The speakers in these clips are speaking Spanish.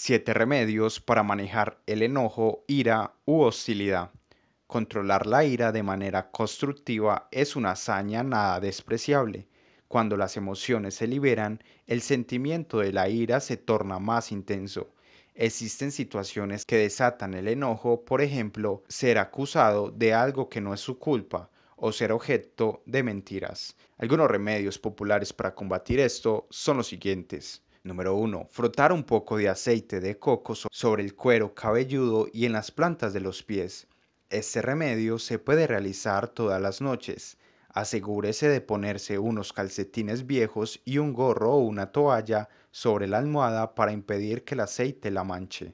Siete remedios para manejar el enojo, ira u hostilidad. Controlar la ira de manera constructiva es una hazaña nada despreciable. Cuando las emociones se liberan, el sentimiento de la ira se torna más intenso. Existen situaciones que desatan el enojo, por ejemplo, ser acusado de algo que no es su culpa o ser objeto de mentiras. Algunos remedios populares para combatir esto son los siguientes. Número 1. Frotar un poco de aceite de coco sobre el cuero cabelludo y en las plantas de los pies. Este remedio se puede realizar todas las noches. Asegúrese de ponerse unos calcetines viejos y un gorro o una toalla sobre la almohada para impedir que el aceite la manche.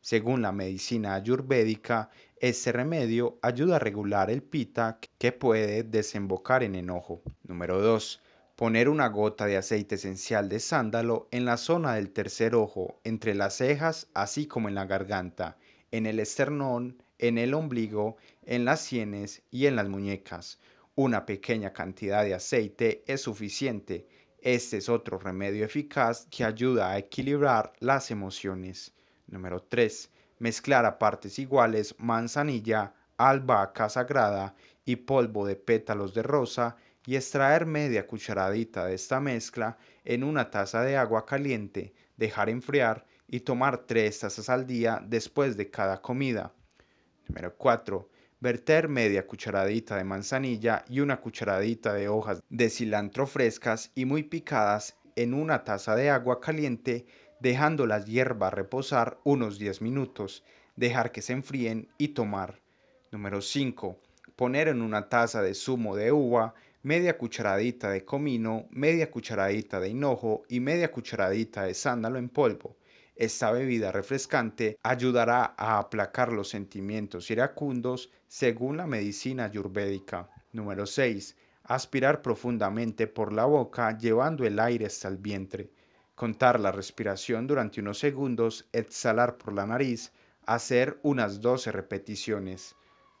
Según la medicina ayurvédica, este remedio ayuda a regular el pita que puede desembocar en enojo. Número 2. Poner una gota de aceite esencial de sándalo en la zona del tercer ojo, entre las cejas, así como en la garganta, en el esternón, en el ombligo, en las sienes y en las muñecas. Una pequeña cantidad de aceite es suficiente. Este es otro remedio eficaz que ayuda a equilibrar las emociones. Número 3. Mezclar a partes iguales manzanilla, albahaca sagrada y polvo de pétalos de rosa y extraer media cucharadita de esta mezcla en una taza de agua caliente, dejar enfriar y tomar tres tazas al día después de cada comida. Número 4. Verter media cucharadita de manzanilla y una cucharadita de hojas de cilantro frescas y muy picadas en una taza de agua caliente, dejando las hierbas reposar unos 10 minutos, dejar que se enfríen y tomar. Número 5 Poner en una taza de zumo de uva media cucharadita de comino, media cucharadita de hinojo y media cucharadita de sándalo en polvo. Esta bebida refrescante ayudará a aplacar los sentimientos iracundos según la medicina ayurvédica. Número 6. Aspirar profundamente por la boca llevando el aire hasta el vientre. Contar la respiración durante unos segundos, exhalar por la nariz, hacer unas 12 repeticiones.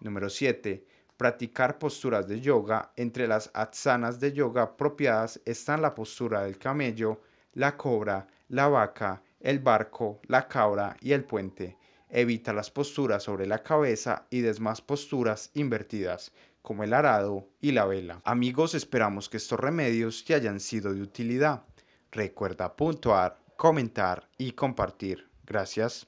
Número 7. Practicar posturas de yoga. Entre las asanas de yoga apropiadas están la postura del camello, la cobra, la vaca, el barco, la cabra y el puente. Evita las posturas sobre la cabeza y demás posturas invertidas, como el arado y la vela. Amigos, esperamos que estos remedios te hayan sido de utilidad. Recuerda puntuar, comentar y compartir. Gracias.